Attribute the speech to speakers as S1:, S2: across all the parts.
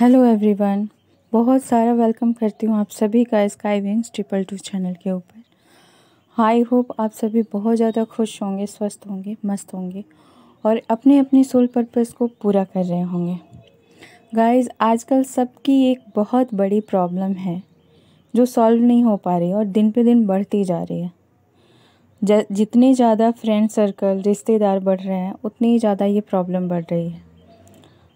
S1: hello everyone बहुत सारा welcome करती हूँ आप सभी का Sky Wings triple two channel के ऊपर आई होप आप सभी बहुत ज़्यादा खुश होंगे स्वस्थ होंगे मस्त होंगे और अपने अपने सोल पर्पस को पूरा कर रहे होंगे गाइस आजकल सबकी एक बहुत बड़ी प्रॉब्लम है जो सॉल्व नहीं हो पा रही और दिन पे दिन बढ़ती जा रही है जितने ज़्यादा फ्रेंड सर्कल रिश्तेदार बढ़ रहे हैं उतनी ज़्यादा ये प्रॉब्लम बढ़ रही है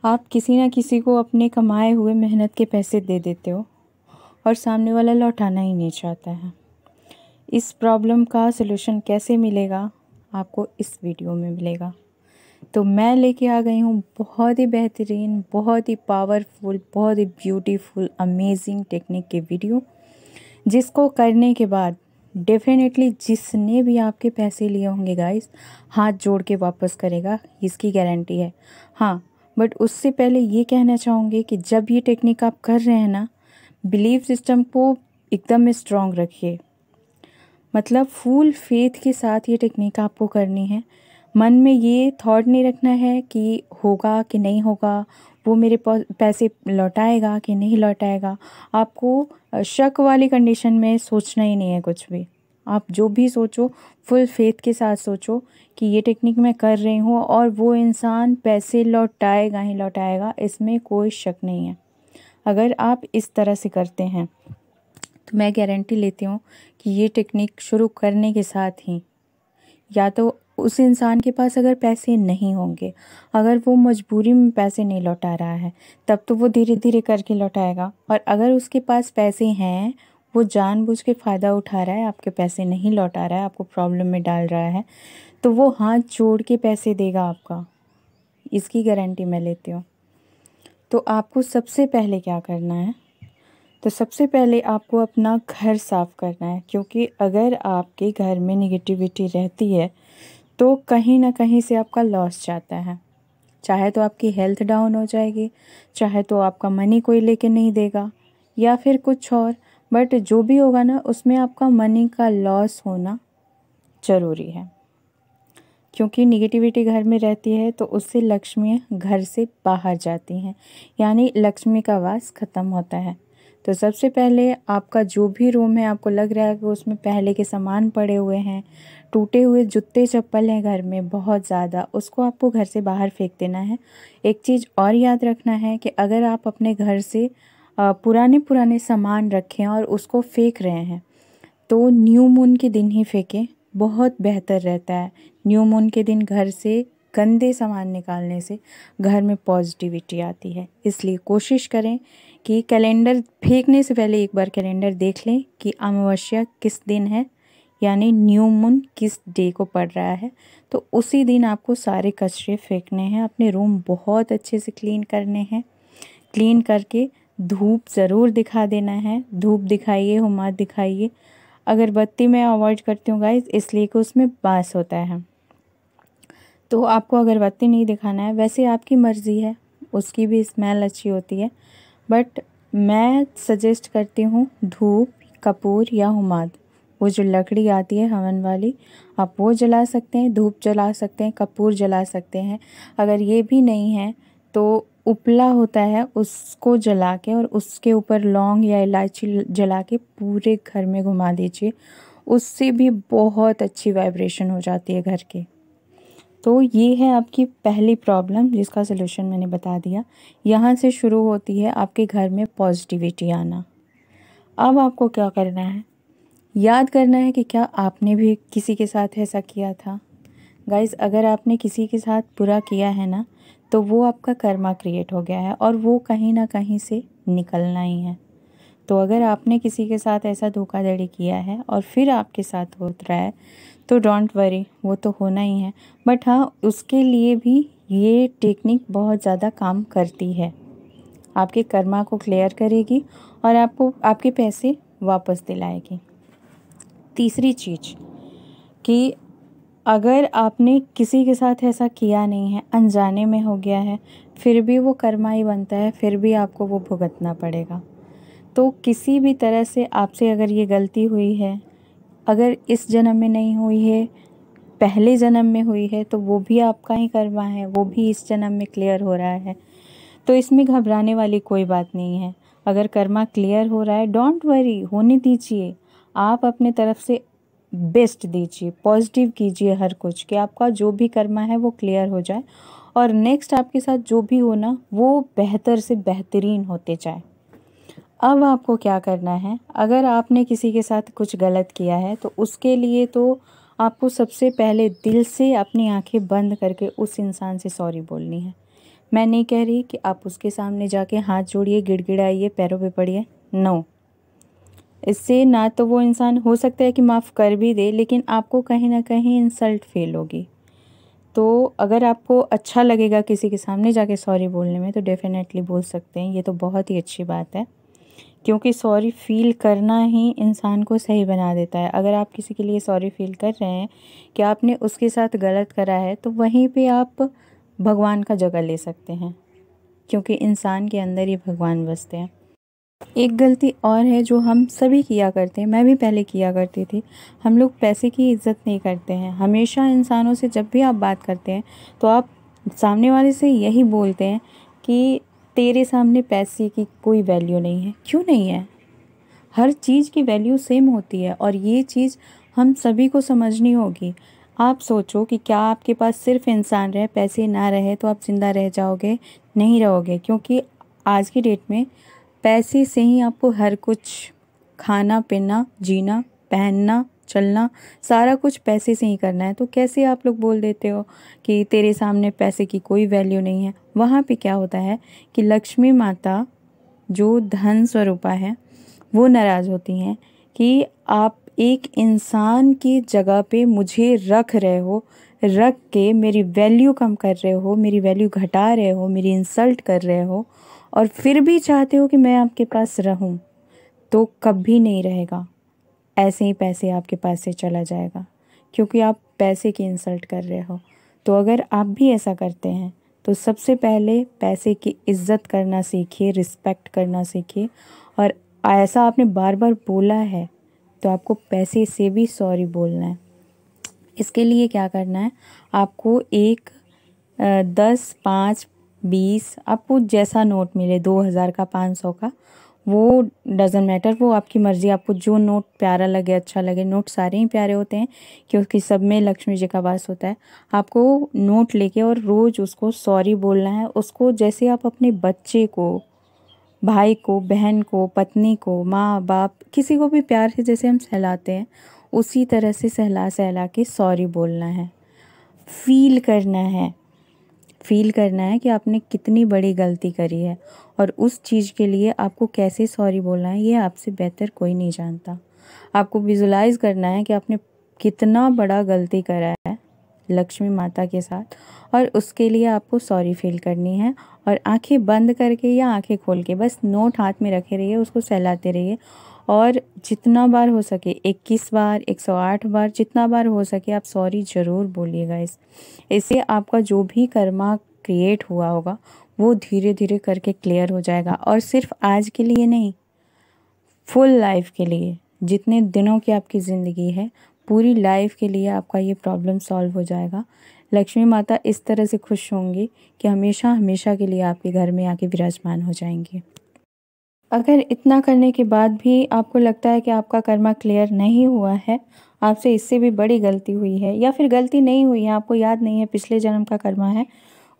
S1: आप किसी ना किसी को अपने कमाए हुए मेहनत के पैसे दे देते हो और सामने वाला लौटाना ही नहीं चाहता है इस प्रॉब्लम का सलूशन कैसे मिलेगा आपको इस वीडियो में मिलेगा तो मैं लेके आ गई हूँ बहुत ही बेहतरीन बहुत ही पावरफुल बहुत ही ब्यूटीफुल अमेजिंग टेक्निक के वीडियो जिसको करने के बाद डेफिनेटली जिसने भी आपके पैसे लिए होंगे गाइस हाथ जोड़ के वापस करेगा इसकी गारंटी है हाँ बट उससे पहले ये कहना चाहूँगी कि जब ये टेक्निक आप कर रहे हैं ना बिलीफ सिस्टम को एकदम स्ट्रॉन्ग रखिए मतलब फुल फेथ के साथ ये टेक्निक आपको करनी है मन में ये थॉट नहीं रखना है कि होगा कि नहीं होगा वो मेरे पैसे लौटाएगा कि नहीं लौटाएगा आपको शक वाली कंडीशन में सोचना ही नहीं है कुछ भी आप जो भी सोचो फुल फेथ के साथ सोचो कि ये टेक्निक मैं कर रही हूँ और वो इंसान पैसे लौटाएगा ही लौटाएगा इसमें कोई शक नहीं है अगर आप इस तरह से करते हैं तो मैं गारंटी लेती हूँ कि ये टेक्निक शुरू करने के साथ ही या तो उस इंसान के पास अगर पैसे नहीं होंगे अगर वो मजबूरी में पैसे नहीं लौटा रहा है तब तो वो धीरे धीरे करके लौटाएगा और अगर उसके पास पैसे हैं वो जानबूझ के फ़ायदा उठा रहा है आपके पैसे नहीं लौटा रहा है आपको प्रॉब्लम में डाल रहा है तो वो हाथ जोड़ के पैसे देगा आपका इसकी गारंटी मैं लेती हूँ तो आपको सबसे पहले क्या करना है तो सबसे पहले आपको अपना घर साफ़ करना है क्योंकि अगर आपके घर में निगेटिविटी रहती है तो कहीं ना कहीं से आपका लॉस जाता है चाहे तो आपकी हेल्थ डाउन हो जाएगी चाहे तो आपका मनी कोई लेके नहीं देगा या फिर कुछ और बट जो भी होगा ना उसमें आपका मनी का लॉस होना ज़रूरी है क्योंकि निगेटिविटी घर में रहती है तो उससे लक्ष्मी घर से बाहर जाती हैं यानी लक्ष्मी का वास ख़त्म होता है तो सबसे पहले आपका जो भी रूम है आपको लग रहा है कि उसमें पहले के सामान पड़े हुए हैं टूटे हुए जूते चप्पल हैं घर में बहुत ज़्यादा उसको आपको घर से बाहर फेंक देना है एक चीज़ और याद रखना है कि अगर आप अपने घर से पुराने पुराने सामान रखे हैं और उसको फेंक रहे हैं तो न्यू मून के दिन ही फेंकें बहुत बेहतर रहता है न्यू मून के दिन घर से गंदे सामान निकालने से घर में पॉजिटिविटी आती है इसलिए कोशिश करें कि कैलेंडर फेंकने से पहले एक बार कैलेंडर देख लें कि अमावस्या किस दिन है यानी न्यू मून किस डे को पड़ रहा है तो उसी दिन आपको सारे कचरे फेंकने हैं अपने रूम बहुत अच्छे से क्लीन करने हैं क्लीन करके धूप ज़रूर दिखा देना है धूप दिखाइए हुमा दिखाइए अगर बत्ती मैं अवॉइड करती हूँ गाइस इसलिए कि उसमें बास होता है तो आपको अगर बत्ती नहीं दिखाना है वैसे आपकी मर्ज़ी है उसकी भी स्मेल अच्छी होती है बट मैं सजेस्ट करती हूँ धूप कपूर या हुमाद वो जो लकड़ी आती है हवन वाली आप वो जला सकते हैं धूप जला सकते हैं कपूर जला सकते हैं अगर ये भी नहीं है तो उपला होता है उसको जला के और उसके ऊपर लौंग या इलायची जला के पूरे घर में घुमा दीजिए उससे भी बहुत अच्छी वाइब्रेशन हो जाती है घर के तो ये है आपकी पहली प्रॉब्लम जिसका सलूशन मैंने बता दिया यहाँ से शुरू होती है आपके घर में पॉजिटिविटी आना अब आपको क्या करना है याद करना है कि क्या आपने भी किसी के साथ ऐसा किया था गाइज़ अगर आपने किसी के साथ बुरा किया है ना तो वो आपका कर्मा क्रिएट हो गया है और वो कहीं ना कहीं से निकलना ही है तो अगर आपने किसी के साथ ऐसा धोखाधड़ी किया है और फिर आपके साथ हो रहा है तो डोंट वरी वो तो होना ही है बट हाँ उसके लिए भी ये टेक्निक बहुत ज़्यादा काम करती है आपके कर्मा को क्लियर करेगी और आपको आपके पैसे वापस दिलाएगी तीसरी चीज़ कि अगर आपने किसी के साथ ऐसा किया नहीं है अनजाने में हो गया है फिर भी वो कर्मा ही बनता है फिर भी आपको वो भुगतना पड़ेगा तो किसी भी तरह से आपसे अगर ये गलती हुई है अगर इस जन्म में नहीं हुई है पहले जन्म में हुई है तो वो भी आपका ही कर्मा है वो भी इस जन्म में क्लियर हो रहा है तो इसमें घबराने वाली कोई बात नहीं है अगर कर्मा क्लियर हो रहा है डोंट वरी होने दीजिए आप अपने तरफ से बेस्ट दीजिए पॉजिटिव कीजिए हर कुछ कि आपका जो भी कर्मा है वो क्लियर हो जाए और नेक्स्ट आपके साथ जो भी हो ना वो बेहतर से बेहतरीन होते जाए अब आपको क्या करना है अगर आपने किसी के साथ कुछ गलत किया है तो उसके लिए तो आपको सबसे पहले दिल से अपनी आंखें बंद करके उस इंसान से सॉरी बोलनी है मैं नहीं कह रही कि आप उसके सामने जाके हाथ जोड़िए गिड़गिड़ाइए पैरों पे पड़िए नो इससे ना तो वो इंसान हो सकता है कि माफ़ कर भी दे लेकिन आपको कहीं ना कहीं इंसल्ट फील होगी तो अगर आपको अच्छा लगेगा किसी के सामने जाके सॉरी बोलने में तो डेफ़िनेटली बोल सकते हैं ये तो बहुत ही अच्छी बात है क्योंकि सॉरी फील करना ही इंसान को सही बना देता है अगर आप किसी के लिए सॉरी फील कर रहे हैं कि आपने उसके साथ गलत करा है तो वहीं पे आप भगवान का जगह ले सकते हैं क्योंकि इंसान के अंदर ही भगवान बसते हैं एक गलती और है जो हम सभी किया करते हैं मैं भी पहले किया करती थी हम लोग पैसे की इज़्ज़त नहीं करते हैं हमेशा इंसानों से जब भी आप बात करते हैं तो आप सामने वाले से यही बोलते हैं कि तेरे सामने पैसे की कोई वैल्यू नहीं है क्यों नहीं है हर चीज़ की वैल्यू सेम होती है और ये चीज़ हम सभी को समझनी होगी आप सोचो कि क्या आपके पास सिर्फ इंसान रहे पैसे ना रहे तो आप ज़िंदा रह जाओगे नहीं रहोगे क्योंकि आज की डेट में पैसे से ही आपको हर कुछ खाना पीना जीना पहनना चलना सारा कुछ पैसे से ही करना है तो कैसे आप लोग बोल देते हो कि तेरे सामने पैसे की कोई वैल्यू नहीं है वहाँ पे क्या होता है कि लक्ष्मी माता जो धन स्वरूपा है वो नाराज़ होती हैं कि आप एक इंसान की जगह पे मुझे रख रहे हो रख के मेरी वैल्यू कम कर रहे हो मेरी वैल्यू घटा रहे हो मेरी इंसल्ट कर रहे हो और फिर भी चाहते हो कि मैं आपके पास रहूं तो कभी नहीं रहेगा ऐसे ही पैसे आपके पास से चला जाएगा क्योंकि आप पैसे की इंसल्ट कर रहे हो तो अगर आप भी ऐसा करते हैं तो सबसे पहले पैसे की इज्जत करना सीखिए रिस्पेक्ट करना सीखिए और ऐसा आपने बार बार बोला है तो आपको पैसे से भी सॉरी बोलना है इसके लिए क्या करना है आपको एक दस पाँच बीस आपको जैसा नोट मिले दो हज़ार का पाँच सौ का वो डजेंट मैटर वो आपकी मर्ज़ी आपको जो नोट प्यारा लगे अच्छा लगे नोट सारे ही प्यारे होते हैं क्योंकि सब में लक्ष्मी जी का वास होता है आपको नोट लेके और रोज़ उसको सॉरी बोलना है उसको जैसे आप अपने बच्चे को भाई को बहन को पत्नी को माँ बाप किसी को भी प्यार से जैसे हम सहलाते हैं उसी तरह से सहला सहला के सॉरी बोलना है फील करना है फील करना है कि आपने कितनी बड़ी गलती करी है और उस चीज़ के लिए आपको कैसे सॉरी बोलना है ये आपसे बेहतर कोई नहीं जानता आपको विजुलाइज करना है कि आपने कितना बड़ा गलती करा है लक्ष्मी माता के साथ और उसके लिए आपको सॉरी फील करनी है और आंखें बंद करके या आंखें खोल के बस नोट हाथ में रखे रहिए उसको सहलाते रहिए और जितना बार हो सके 21 बार 108 बार जितना बार हो सके आप सॉरी ज़रूर बोलिएगा इस इससे आपका जो भी कर्मा क्रिएट हुआ होगा वो धीरे धीरे करके क्लियर हो जाएगा और सिर्फ आज के लिए नहीं फुल लाइफ के लिए जितने दिनों की आपकी ज़िंदगी है पूरी लाइफ के लिए आपका ये प्रॉब्लम सॉल्व हो जाएगा लक्ष्मी माता इस तरह से खुश होंगी कि हमेशा हमेशा के लिए आपके घर में आके विराजमान हो जाएंगे अगर इतना करने के बाद भी आपको लगता है कि आपका कर्मा क्लियर नहीं हुआ है आपसे इससे भी बड़ी गलती हुई है या फिर गलती नहीं हुई है आपको याद नहीं है पिछले जन्म का कर्मा है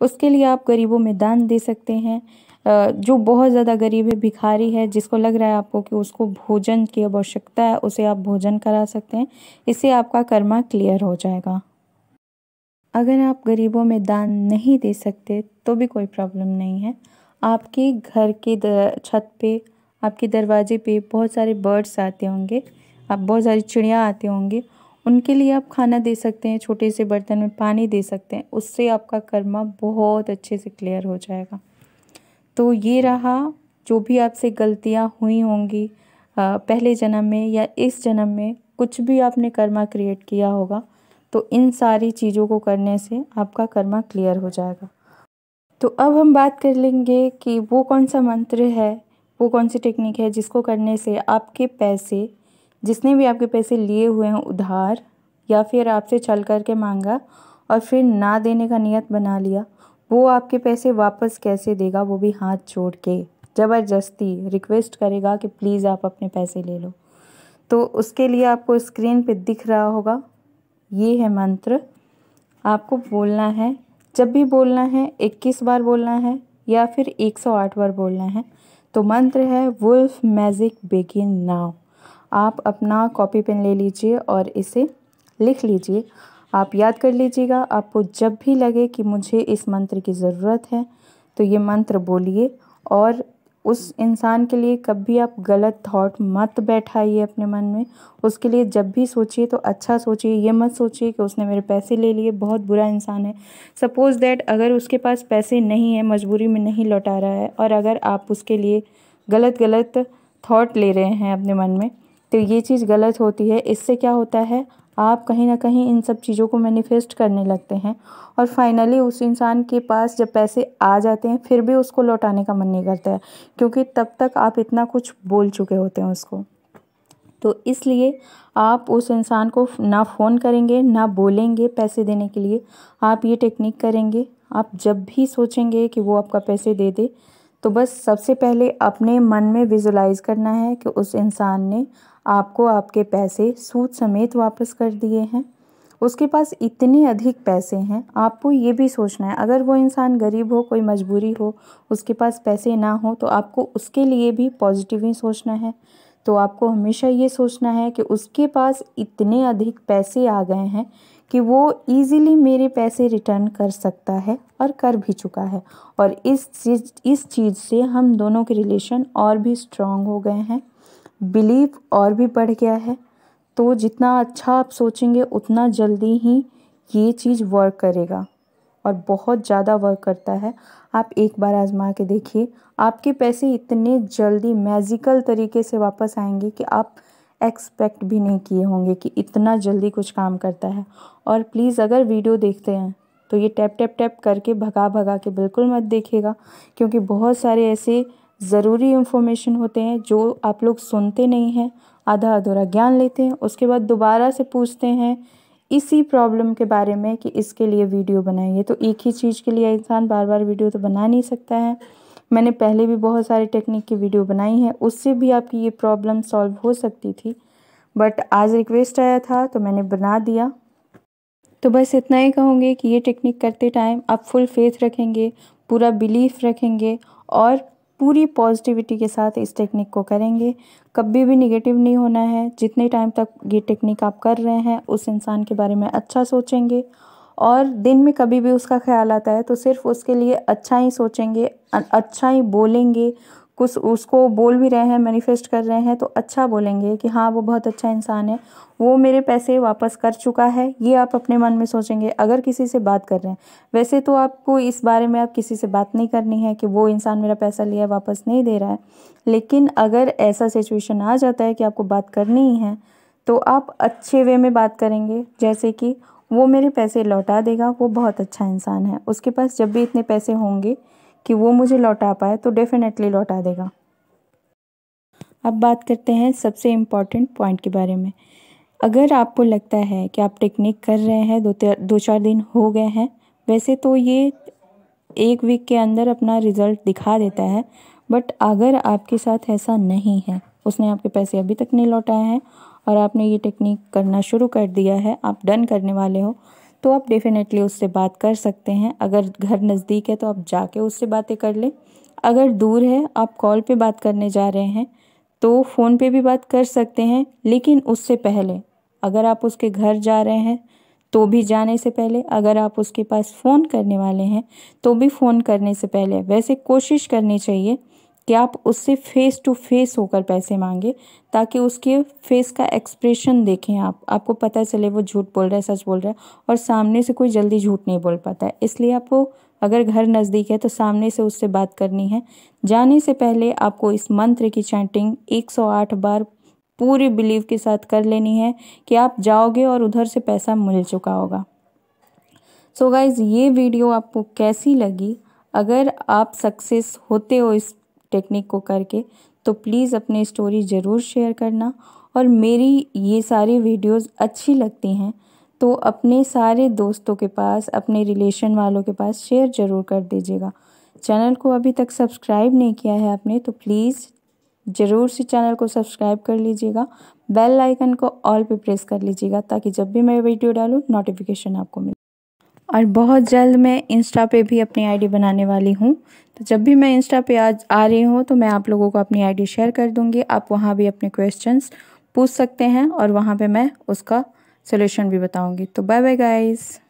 S1: उसके लिए आप गरीबों में दान दे सकते हैं जो बहुत ज़्यादा गरीब है भिखारी है जिसको लग रहा है आपको कि उसको भोजन की आवश्यकता है उसे आप भोजन करा सकते हैं इससे आपका कर्मा क्लियर हो जाएगा अगर आप गरीबों में दान नहीं दे सकते तो भी कोई प्रॉब्लम नहीं है आपके घर के छत पे आपके दरवाजे पे बहुत सारे बर्ड्स आते होंगे आप बहुत सारी चिड़िया आते होंगे उनके लिए आप खाना दे सकते हैं छोटे से बर्तन में पानी दे सकते हैं उससे आपका कर्मा बहुत अच्छे से क्लियर हो जाएगा तो ये रहा जो भी आपसे गलतियाँ हुई होंगी पहले जन्म में या इस जन्म में कुछ भी आपने कर्मा क्रिएट किया होगा तो इन सारी चीज़ों को करने से आपका कर्मा क्लियर हो जाएगा तो अब हम बात कर लेंगे कि वो कौन सा मंत्र है वो कौन सी टेक्निक है जिसको करने से आपके पैसे जिसने भी आपके पैसे लिए हुए हैं उधार या फिर आपसे चल करके मांगा और फिर ना देने का नियत बना लिया वो आपके पैसे वापस कैसे देगा वो भी हाथ जोड़ के ज़बरदस्ती रिक्वेस्ट करेगा कि प्लीज़ आप अपने पैसे ले लो तो उसके लिए आपको स्क्रीन पे दिख रहा होगा ये है मंत्र आपको बोलना है जब भी बोलना है इक्कीस बार बोलना है या फिर एक सौ आठ बार बोलना है तो मंत्र है वुल्फ मैजिक बिगिन नाव आप अपना कॉपी पेन ले लीजिए और इसे लिख लीजिए आप याद कर लीजिएगा आपको जब भी लगे कि मुझे इस मंत्र की ज़रूरत है तो ये मंत्र बोलिए और उस इंसान के लिए कभी आप गलत थॉट मत बैठाइए अपने मन में उसके लिए जब भी सोचिए तो अच्छा सोचिए ये मत सोचिए कि उसने मेरे पैसे ले लिए बहुत बुरा इंसान है सपोज़ दैट अगर उसके पास पैसे नहीं है मजबूरी में नहीं लौटा रहा है और अगर आप उसके लिए गलत गलत थॉट ले रहे हैं अपने मन में तो ये चीज़ गलत होती है इससे क्या होता है आप कहीं ना कहीं इन सब चीज़ों को मैनिफेस्ट करने लगते हैं और फाइनली उस इंसान के पास जब पैसे आ जाते हैं फिर भी उसको लौटाने का मन नहीं करता है क्योंकि तब तक आप इतना कुछ बोल चुके होते हैं उसको तो इसलिए आप उस इंसान को ना फ़ोन करेंगे ना बोलेंगे पैसे देने के लिए आप ये टेक्निक करेंगे आप जब भी सोचेंगे कि वो आपका पैसे दे दे तो बस सबसे पहले अपने मन में विजुलाइज करना है कि उस इंसान ने आपको आपके पैसे सूद समेत वापस कर दिए हैं उसके पास इतने अधिक पैसे हैं आपको ये भी सोचना है अगर वो इंसान गरीब हो कोई मजबूरी हो उसके पास पैसे ना हो तो आपको उसके लिए भी पॉजिटिव ही सोचना है तो आपको हमेशा ये सोचना है कि उसके पास इतने अधिक पैसे आ गए हैं कि वो इजीली मेरे पैसे रिटर्न कर सकता है और कर भी चुका है और इस चीज़ इस चीज़ से हम दोनों के रिलेशन और भी स्ट्रांग हो गए हैं बिलीव और भी बढ़ गया है तो जितना अच्छा आप सोचेंगे उतना जल्दी ही ये चीज़ वर्क करेगा और बहुत ज़्यादा वर्क करता है आप एक बार आज़मा के देखिए आपके पैसे इतने जल्दी मैजिकल तरीके से वापस आएंगे कि आप एक्सपेक्ट भी नहीं किए होंगे कि इतना जल्दी कुछ काम करता है और प्लीज़ अगर वीडियो देखते हैं तो ये टैप टैप टैप करके भगा भगा के बिल्कुल मत देखेगा क्योंकि बहुत सारे ऐसे ज़रूरी इन्फॉर्मेशन होते हैं जो आप लोग सुनते नहीं हैं आधा अधूरा ज्ञान लेते हैं उसके बाद दोबारा से पूछते हैं इसी प्रॉब्लम के बारे में कि इसके लिए वीडियो बनाइए तो एक ही चीज़ के लिए इंसान बार बार वीडियो तो बना नहीं सकता है मैंने पहले भी बहुत सारे टेक्निक की वीडियो बनाई है उससे भी आपकी ये प्रॉब्लम सॉल्व हो सकती थी बट आज रिक्वेस्ट आया था तो मैंने बना दिया तो बस इतना ही कहूँगी कि ये टेक्निक करते टाइम आप फुल फेथ रखेंगे पूरा बिलीफ रखेंगे और पूरी पॉजिटिविटी के साथ इस टेक्निक को करेंगे कभी भी निगेटिव नहीं होना है जितने टाइम तक ये टेक्निक आप कर रहे हैं उस इंसान के बारे में अच्छा सोचेंगे और दिन में कभी भी उसका ख्याल आता है तो सिर्फ उसके लिए अच्छा ही सोचेंगे अच्छा ही बोलेंगे कुछ उसको बोल भी रहे हैं मैनिफेस्ट कर रहे हैं तो अच्छा बोलेंगे कि हाँ वो बहुत अच्छा इंसान है वो मेरे पैसे वापस कर चुका है ये आप अपने मन में सोचेंगे अगर किसी से बात कर रहे हैं वैसे तो आपको इस बारे में आप किसी से बात नहीं करनी है कि वो इंसान मेरा पैसा लिया वापस नहीं दे रहा है लेकिन अगर ऐसा सिचुएशन आ जाता है कि आपको बात करनी ही है तो आप अच्छे वे में बात करेंगे जैसे कि वो मेरे पैसे लौटा देगा वो बहुत अच्छा इंसान है उसके पास जब भी इतने पैसे होंगे कि वो मुझे लौटा पाए तो डेफ़िनेटली लौटा देगा अब बात करते हैं सबसे इम्पॉर्टेंट पॉइंट के बारे में अगर आपको लगता है कि आप टेक्निक कर रहे हैं दो दो चार दिन हो गए हैं वैसे तो ये एक वीक के अंदर अपना रिज़ल्ट दिखा देता है बट अगर आपके साथ ऐसा नहीं है उसने आपके पैसे अभी तक नहीं लौटाए हैं और आपने ये टेक्निक करना शुरू कर दिया है आप डन करने वाले हो तो आप डेफ़िनेटली उससे बात कर सकते हैं अगर घर नज़दीक है तो आप जाके उससे बातें कर लें अगर दूर है आप कॉल पे बात करने जा रहे हैं तो फ़ोन पे भी बात कर सकते हैं लेकिन उससे पहले अगर आप उसके घर जा रहे हैं तो भी जाने से पहले अगर आप उसके पास फ़ोन करने वाले हैं तो भी फ़ोन करने से पहले वैसे कोशिश करनी चाहिए कि आप उससे फ़ेस टू फ़ेस होकर पैसे मांगे ताकि उसके फ़ेस का एक्सप्रेशन देखें आप आपको पता चले वो झूठ बोल रहा है सच बोल रहा है और सामने से कोई जल्दी झूठ नहीं बोल पाता है इसलिए आपको अगर घर नज़दीक है तो सामने से उससे बात करनी है जाने से पहले आपको इस मंत्र की चैंटिंग 108 बार पूरे बिलीव के साथ कर लेनी है कि आप जाओगे और उधर से पैसा मिल चुका होगा सो so गाइज़ ये वीडियो आपको कैसी लगी अगर आप सक्सेस होते हो इस टेक्निक को करके तो प्लीज़ अपनी स्टोरी ज़रूर शेयर करना और मेरी ये सारी वीडियोस अच्छी लगती हैं तो अपने सारे दोस्तों के पास अपने रिलेशन वालों के पास शेयर ज़रूर कर दीजिएगा चैनल को अभी तक सब्सक्राइब नहीं किया है आपने तो प्लीज़ ज़रूर से चैनल को सब्सक्राइब कर लीजिएगा बेल आइकन को ऑल पे प्रेस कर लीजिएगा ताकि जब भी मैं वीडियो डालूँ नोटिफिकेशन आपको मिले और बहुत जल्द मैं इंस्टा पे भी अपनी आईडी बनाने वाली हूँ तो जब भी मैं इंस्टा पे आज आ रही हूँ तो मैं आप लोगों को अपनी आईडी शेयर कर दूँगी आप वहाँ भी अपने क्वेश्चंस पूछ सकते हैं और वहाँ पे मैं उसका सोल्यूशन भी बताऊँगी तो बाय बाय गाइज़